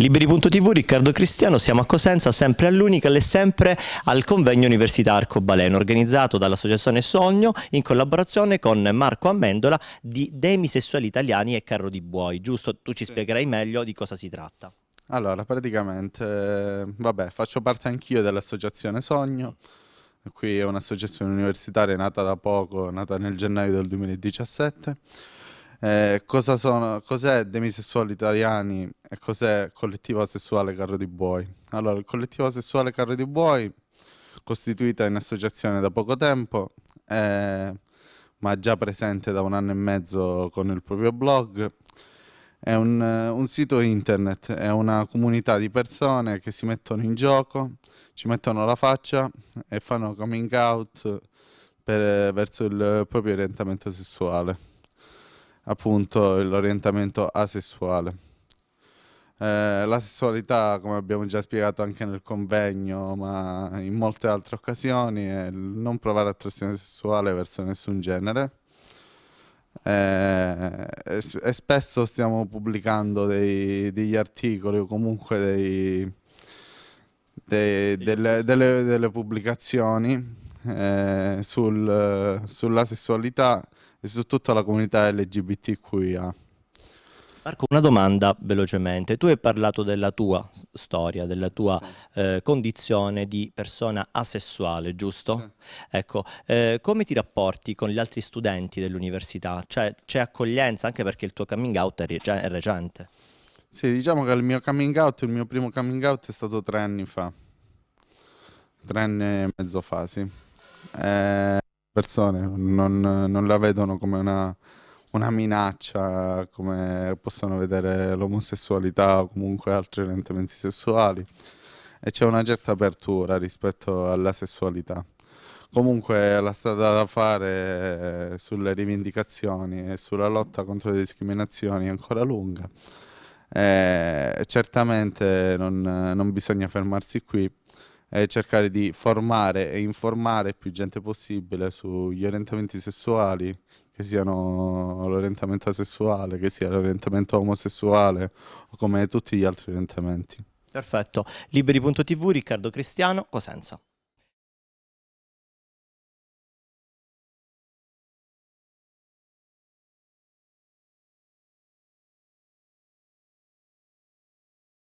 Liberi.tv, Riccardo Cristiano, siamo a Cosenza, sempre all'Unical e sempre al convegno Università Arcobaleno, organizzato dall'Associazione Sogno in collaborazione con Marco Amendola di Demisessuali Italiani e Carro di Buoi. Giusto? Tu ci spiegherai meglio di cosa si tratta. Allora, praticamente, eh, vabbè, faccio parte anch'io dell'Associazione Sogno. Qui è un'associazione universitaria nata da poco, nata nel gennaio del 2017 eh, cosa sono, cos'è demisessuali italiani e cos'è collettivo sessuale carro di buoi? Allora, il collettivo sessuale carro di buoi, costituita in associazione da poco tempo, eh, ma già presente da un anno e mezzo con il proprio blog, è un, un, sito internet, è una comunità di persone che si mettono in gioco, ci mettono la faccia e fanno coming out per, verso il proprio orientamento sessuale appunto l'orientamento asessuale. Eh, la sessualità, come abbiamo già spiegato anche nel convegno, ma in molte altre occasioni, è non provare attrazione sessuale verso nessun genere. Eh, e, spesso stiamo pubblicando dei, degli articoli o comunque dei, dei, delle, delle, delle pubblicazioni eh, sul, eh, sulla sessualità e su tutta la comunità LGBTQIA. Marco, una domanda velocemente. Tu hai parlato della tua storia, della tua eh, condizione di persona asessuale, giusto? Sì. Ecco, eh, come ti rapporti con gli altri studenti dell'università? Cioè, c'è accoglienza anche perché il tuo coming out è, rec- cioè, è recente? Sì, diciamo che il mio coming out, il mio primo coming out è stato tre anni fa, tre anni e mezzo fa, sì eh, persone non, non, la vedono come una, una, minaccia, come possono vedere l'omosessualità o comunque altri orientamenti sessuali e c'è una certa apertura rispetto alla sessualità. Comunque la strada da fare eh, sulle rivendicazioni e sulla lotta contro le discriminazioni è ancora lunga. Eh, certamente non, non bisogna fermarsi qui, eh, cercare di formare e informare più gente possibile sugli orientamenti sessuali, che siano l'orientamento sessuale, che sia l'orientamento omosessuale o come tutti gli altri orientamenti. Perfetto. Liberi.tv, Riccardo Cristiano, Cosenza.